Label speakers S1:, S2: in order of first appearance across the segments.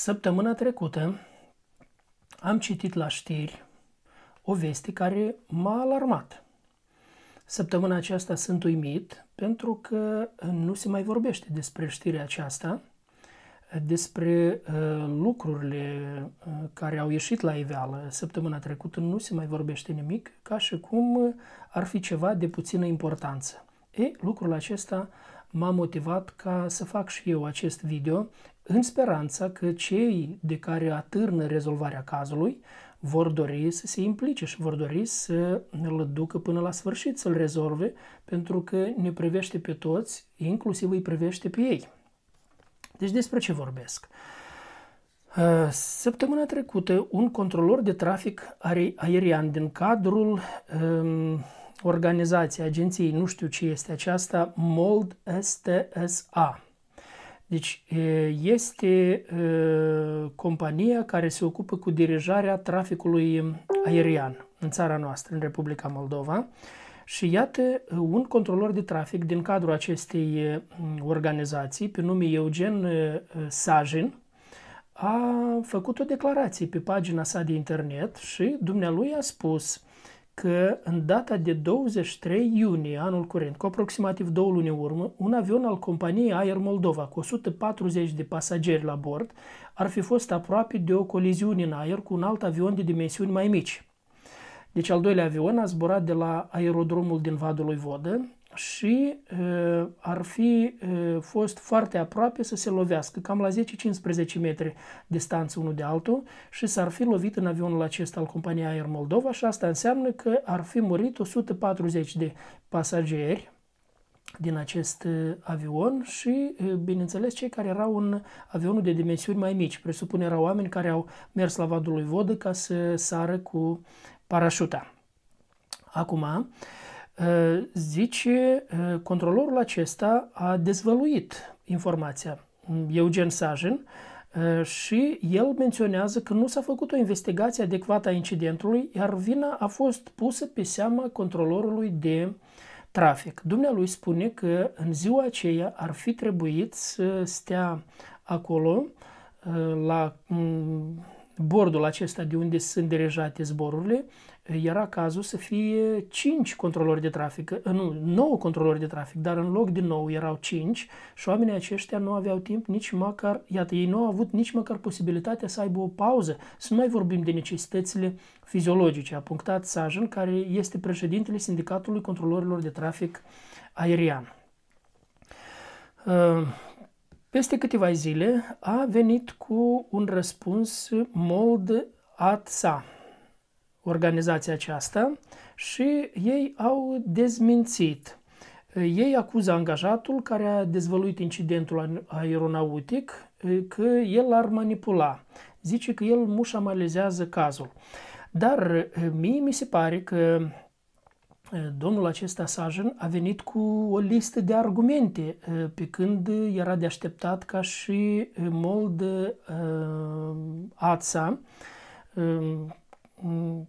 S1: Săptămâna trecută am citit la știri o veste care m-a alarmat. Săptămâna aceasta sunt uimit pentru că uh, nu se mai vorbește despre știrea aceasta, uh, despre uh, lucrurile uh, care au ieșit la iveală săptămâna trecută, nu se mai vorbește nimic, ca și cum uh, ar fi ceva de puțină importanță. E, lucrul acesta m-a motivat ca să fac și eu acest video în speranța că cei de care atârnă rezolvarea cazului vor dori să se implice și vor dori să îl ducă până la sfârșit, să-l rezolve, pentru că ne privește pe toți, inclusiv îi privește pe ei. Deci despre ce vorbesc? Uh, săptămâna trecută, un controlor de trafic aerian din cadrul um, organizației, agenției, nu știu ce este aceasta, MOLD STSA, deci este compania care se ocupă cu dirijarea traficului aerian în țara noastră, în Republica Moldova. Și iată un controlor de trafic din cadrul acestei organizații, pe nume Eugen Sajin, a făcut o declarație pe pagina sa de internet și dumnealui a spus – că în data de 23 iunie anul curent, cu aproximativ două luni în urmă, un avion al companiei Air Moldova cu 140 de pasageri la bord ar fi fost aproape de o coliziune în aer cu un alt avion de dimensiuni mai mici. Deci al doilea avion a zburat de la aerodromul din Vadului Vodă, și ar fi fost foarte aproape să se lovească, cam la 10-15 metri distanță unul de altul și s-ar fi lovit în avionul acesta al companiei Air Moldova și asta înseamnă că ar fi murit 140 de pasageri din acest avion și, bineînțeles, cei care erau în avionul de dimensiuni mai mici. Presupun erau oameni care au mers la vadul lui Vodă ca să sară cu parașuta. Acum, Eh, zice, eh, controlorul acesta a dezvăluit informația, mm, Eugen Sajin, eh, și el menționează că nu s-a făcut o investigație adecvată a incidentului, iar vina a fost pusă pe seama controlorului de trafic. Dumnealui spune că în ziua aceea ar fi trebuit să stea acolo la mm, bordul acesta de unde sunt derejate zborurile era cazul să fie 5 controlori de trafic, nu, 9 controlori de trafic, dar în loc de 9 erau 5 și oamenii aceștia nu aveau timp nici măcar, iată, ei nu au avut nici măcar posibilitatea să aibă o pauză, să nu mai vorbim de necesitățile fiziologice, a punctat Sajan, care este președintele Sindicatului Controlorilor de Trafic Aerian. Uh, peste câteva zile a venit cu un răspuns mold at sa organizația aceasta și ei au dezmințit. Ei acuză angajatul care a dezvăluit incidentul aeronautic că el ar manipula. Zice că el mușamalizează cazul. Dar mie mi se pare că domnul acesta Sajin a venit cu o listă de argumente, pe când era de așteptat ca și Mold Ața,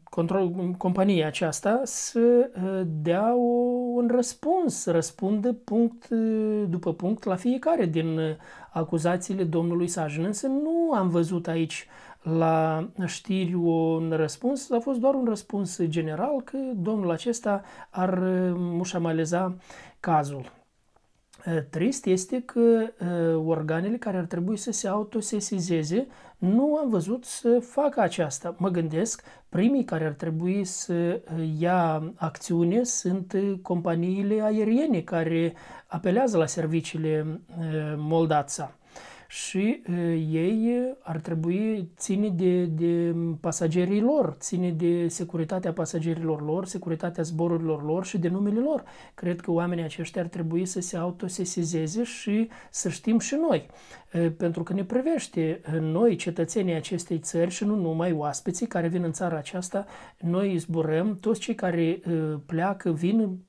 S1: control, compania aceasta să uh, dea o, un răspuns, să răspundă punct uh, după punct la fiecare din uh, acuzațiile domnului Sajin. Însă nu am văzut aici la știri un răspuns, a fost doar un răspuns general că domnul acesta ar mușamaleza cazul. Ă, trist este că ă, organele care ar trebui să se autosesizeze nu am văzut să facă aceasta. Mă gândesc, primii care ar trebui să ă, ia acțiune sunt companiile aeriene care apelează la serviciile Moldața și uh, ei ar trebui ține de, de pasagerii lor, ține de securitatea pasagerilor lor, securitatea zborurilor lor și de numele lor. Cred că oamenii aceștia ar trebui să se autosesizeze și să știm și noi, uh, pentru că ne privește noi, cetățenii acestei țări și nu numai oaspeții care vin în țara aceasta, noi zburăm, toți cei care uh, pleacă, vin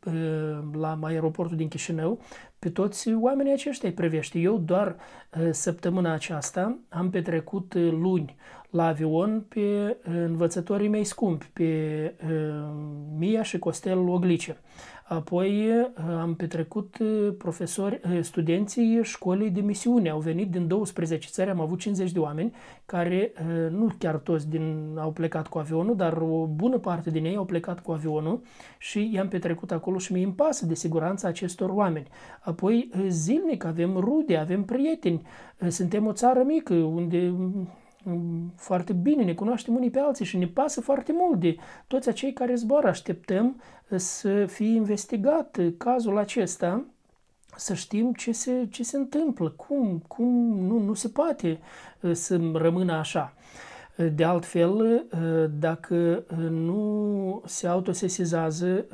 S1: la aeroportul din Chișinău, pe toți oamenii aceștia îi privește. Eu doar uh, săptămâna aceasta am petrecut uh, luni la avion pe uh, învățătorii mei scumpi, pe Mia și Costel Oglice. Apoi eh, am petrecut eh, profesori, eh, studenții școlii de misiune. Au venit din 12 țări, am avut 50 de oameni, care nu chiar toți din, au plecat cu avionul, dar o bună parte din ei au plecat cu avionul și i-am petrecut acolo și mi-e pasă de siguranța acestor oameni. Apoi zilnic avem rude, avem prieteni, suntem o țară mică unde foarte bine, ne cunoaștem unii pe alții și ne pasă foarte mult de toți acei care zboară. Așteptăm uh, să fie investigat uh, cazul acesta, să știm ce se, ce se întâmplă, cum, cum nu, nu se poate uh, să rămână așa. De altfel, dacă nu se autosesizează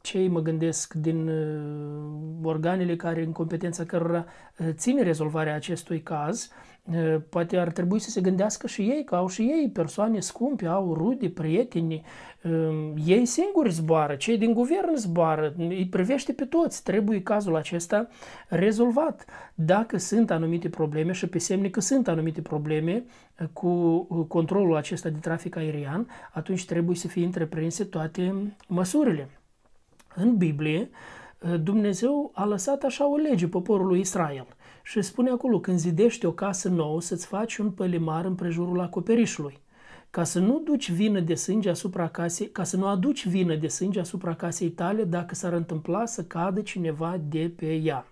S1: cei, mă gândesc, din organele care, în competența cărora ține rezolvarea acestui caz, poate ar trebui să se gândească și ei, că au și ei persoane scumpe, au rude, prieteni, ei singuri zboară, cei din guvern zboară, îi privește pe toți, trebuie cazul acesta rezolvat. Dacă sunt anumite probleme și pe semne că sunt anumite probleme cu controlul acesta de trafic aerian, atunci trebuie să fie întreprinse toate măsurile. În Biblie, Dumnezeu a lăsat așa o lege poporului Israel – și spune acolo, când zidești o casă nouă, să-ți faci un pălimar în prejurul acoperișului, ca să nu duci vină de sânge asupra casei, ca să nu aduci vină de sânge asupra casei tale dacă s-ar întâmpla să cadă cineva de pe ea.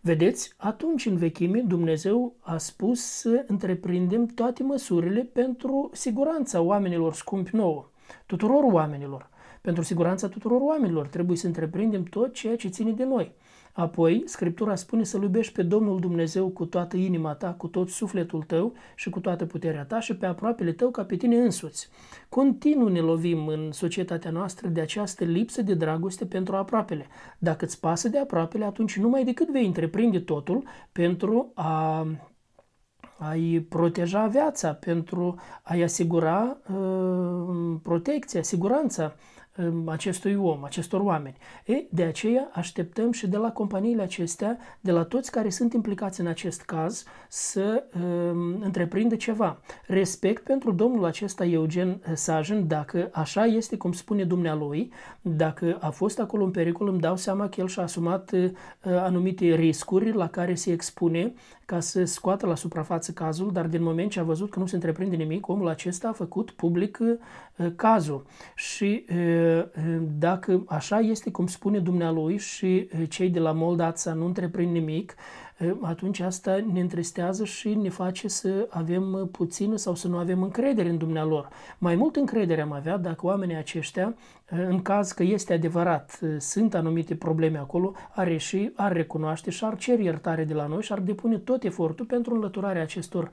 S1: Vedeți, atunci în vechime Dumnezeu a spus să întreprindem toate măsurile pentru siguranța oamenilor scumpi nouă, tuturor oamenilor. Pentru siguranța tuturor oamenilor trebuie să întreprindem tot ceea ce ține de noi. Apoi, Scriptura spune să-L iubești pe Domnul Dumnezeu cu toată inima ta, cu tot sufletul tău și cu toată puterea ta și pe aproapele tău ca pe tine însuți. Continu ne lovim în societatea noastră de această lipsă de dragoste pentru aproapele. Dacă îți pasă de aproapele, atunci numai decât vei întreprinde totul pentru a ai proteja viața, pentru a-i asigura uh, protecția, siguranța Um, acestui om, acestor oameni. E, de aceea așteptăm și de la companiile acestea, de la toți care sunt implicați în acest caz, să um, întreprindă ceva. Respect pentru domnul acesta Eugen Sajen, dacă așa este cum spune dumnealui, dacă a fost acolo în pericol, îmi dau seama că el și-a asumat uh, anumite riscuri la care se expune ca să scoată la suprafață cazul, dar din moment ce a văzut că nu se întreprinde nimic, omul acesta a făcut public uh, cazul. Și uh, Ehm, dacă așa este cum spune dumnealui și eh, cei de la Moldața nu întreprind nimic, ehm, atunci asta ne întristează și ne face să avem eh, puțină sau să nu avem încredere în dumnealor. Mai mult încredere am avea dacă oamenii aceștia, eh, în caz că este adevărat, sunt anumite probleme acolo, ar ieși, ar recunoaște și ar cere iertare de la noi și ar depune tot efortul pentru înlăturarea acestor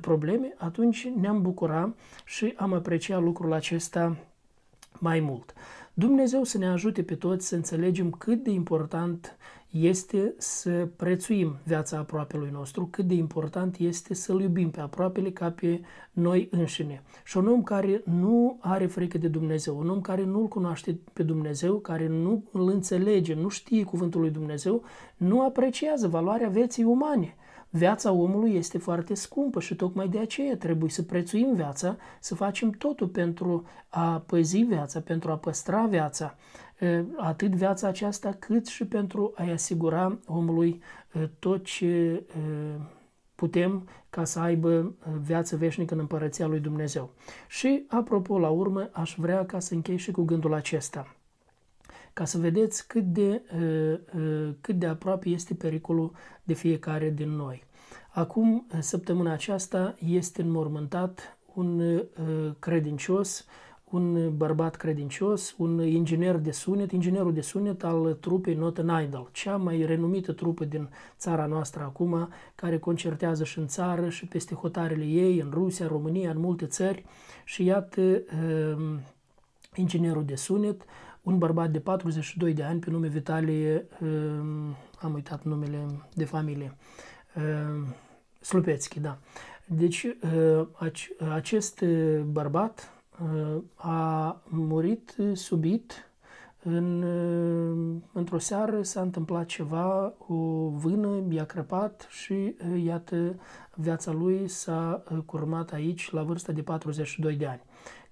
S1: probleme, atunci ne-am bucura și am aprecia lucrul acesta mai mult. Dumnezeu să ne ajute pe toți să înțelegem cât de important este să prețuim viața aproapelui nostru, cât de important este să-l iubim pe aproapele ca pe noi înșine. Și un om care nu are frică de Dumnezeu, un om care nu-L cunoaște pe Dumnezeu, care nu l înțelege, nu știe cuvântul lui Dumnezeu, nu apreciază valoarea vieții umane. Viața omului este foarte scumpă și tocmai de aceea trebuie să prețuim viața, să facem totul pentru a păzi viața, pentru a păstra viața, atât viața aceasta cât și pentru a-i asigura omului tot ce putem ca să aibă viață veșnică în împărăția lui Dumnezeu. Și, apropo, la urmă, aș vrea ca să închei și cu gândul acesta – ca să vedeți cât de, uh, uh, cât de aproape este pericolul de fiecare din noi. Acum, uh, săptămâna aceasta, este înmormântat un credincios, un bărbat credincios, un inginer de sunet, inginerul de sunet al trupei Noten Idol, cea mai renumită trupă din țara noastră acum, care concertează și în țară și peste hotarele ei, în Rusia, România, în multe țări. Și iată, inginerul de sunet un bărbat de 42 de ani pe nume Vitalie, ehm, am uitat numele de familie, ehm, Slupețchi, da. Deci ehm, acest bărbat a murit subit în, într-o seară s-a întâmplat ceva, o vână i-a crăpat și iată viața lui s-a eh, curmat aici la vârsta de 42 de ani.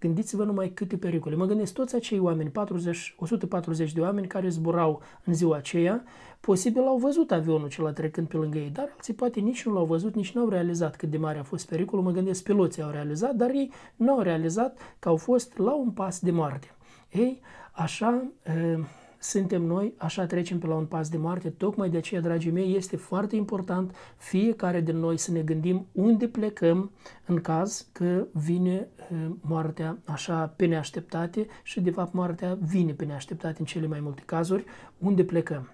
S1: Gândiți-vă numai câte pericole. Mă gândesc toți acei oameni, 40, 140 de oameni care zburau în ziua aceea, posibil au văzut avionul cel trecând pe lângă ei, dar alții poate nici nu l-au văzut, nici nu au realizat cât de mare a fost pericolul. Mă gândesc, piloții au realizat, dar ei nu au realizat că au fost la un pas de moarte. Ei, așa... Eh, suntem noi, așa trecem pe la un pas de moarte. Tocmai de aceea, dragii mei, este foarte important fiecare din noi să ne gândim unde plecăm în caz că vine uh, moartea așa pe neașteptate și, de fapt, moartea vine pe neașteptate în cele mai multe cazuri, unde plecăm.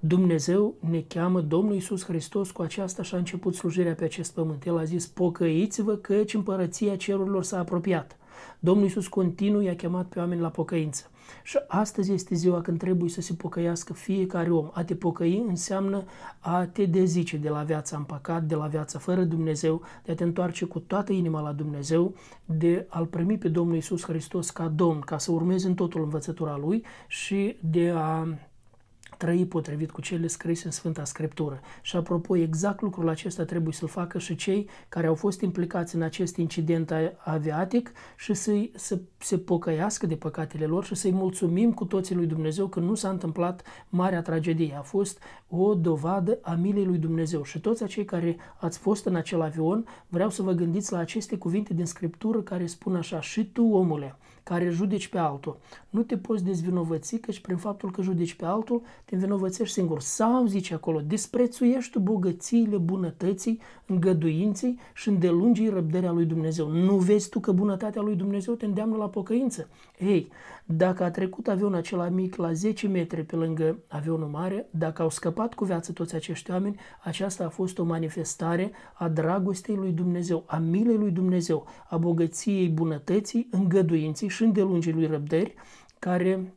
S1: Dumnezeu ne cheamă, Domnul Iisus Hristos, cu aceasta și-a început slujirea pe acest pământ. El a zis, pocăiți-vă căci împărăția cerurilor s-a apropiat. Domnul Iisus continuu i-a chemat pe oameni la pocăință. Și astăzi este ziua când trebuie să se pocăiască fiecare om. A te pocăi înseamnă a te dezice de la viața în păcat, de la viața fără Dumnezeu, de a te întoarce cu toată inima la Dumnezeu, de a-L primi pe Domnul Isus Hristos ca Domn, ca să urmezi în totul învățătura Lui și de a trăi potrivit cu cele scrise în Sfânta Scriptură. Și apropo, exact lucrul acesta trebuie să-l facă și cei care au fost implicați în acest incident aviatic și să, să se pocăiască de păcatele lor și să-i mulțumim cu toții lui Dumnezeu că nu s-a întâmplat marea tragedie. A fost o dovadă a milei lui Dumnezeu. Și toți acei care ați fost în acel avion, vreau să vă gândiți la aceste cuvinte din Scriptură care spun așa, și tu, omule, care judeci pe altul, nu te poți dezvinovăți căci prin faptul că judeci pe altul, te învinovățești singur. Sau, zice acolo, desprețuiești tu bogățiile bunătății, îngăduinței și îndelungii răbdarea lui Dumnezeu. Nu vezi tu că bunătatea lui Dumnezeu te îndeamnă la pocăință? Ei, dacă a trecut avionul acela mic la 10 metri pe lângă avionul mare, dacă au scăpat cu viață toți acești oameni, aceasta a fost o manifestare a dragostei lui Dumnezeu, a milei lui Dumnezeu, a bogăției bunătății, îngăduinței și îndelungii lui răbderi, care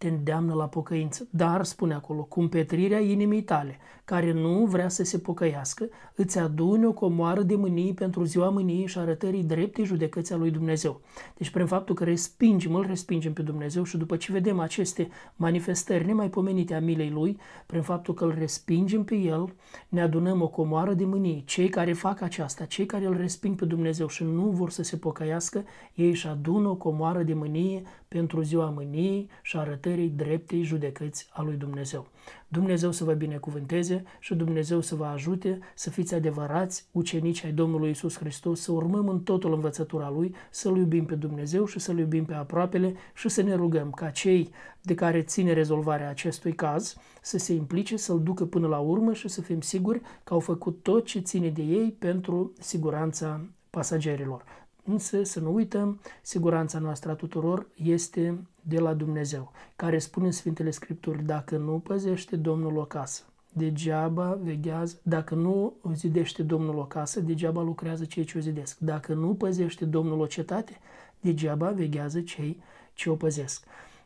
S1: te îndeamnă la pocăință, dar, spune acolo, cumpetrirea inimii tale, care nu vrea să se pocăiască, îți adune o comoară de mânii pentru ziua mâniei și arătării dreptei judecății a lui Dumnezeu. Deci, prin faptul că respingem, îl respingem pe Dumnezeu și după ce vedem aceste manifestări nemaipomenite a milei lui, prin faptul că îl respingem pe el, ne adunăm o comoară de mânii. Cei care fac aceasta, cei care îl resping pe Dumnezeu și nu vor să se pocăiască, ei își adună o comoară de mânie pentru ziua mâniei și arătării dreptei judecăți a lui Dumnezeu. Dumnezeu să vă binecuvânteze și Dumnezeu să vă ajute să fiți adevărați ucenici ai Domnului Isus Hristos, să urmăm în totul învățătura Lui, să-L iubim pe Dumnezeu și să-L iubim pe aproapele și să ne rugăm ca cei de care ține rezolvarea acestui caz să se implice, să-l ducă până la urmă și să fim siguri că au făcut tot ce ține de ei pentru siguranța pasagerilor. Însă să nu uităm, siguranța noastră a tuturor este de la Dumnezeu, care spune în Sfintele Scripturi, dacă nu păzește Domnul o casă, degeaba veghează, dacă nu zidește Domnul o casă, degeaba lucrează cei ce o zidesc. Dacă nu păzește Domnul o cetate, degeaba veghează cei ce o păzesc.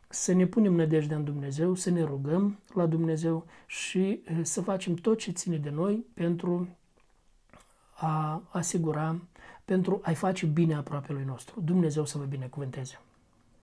S1: Să ne punem nădejdea în Dumnezeu, să ne rugăm la Dumnezeu și eh, să facem tot ce ține de noi pentru a asigura pentru a-i face bine lui nostru. Dumnezeu să vă binecuvânteze!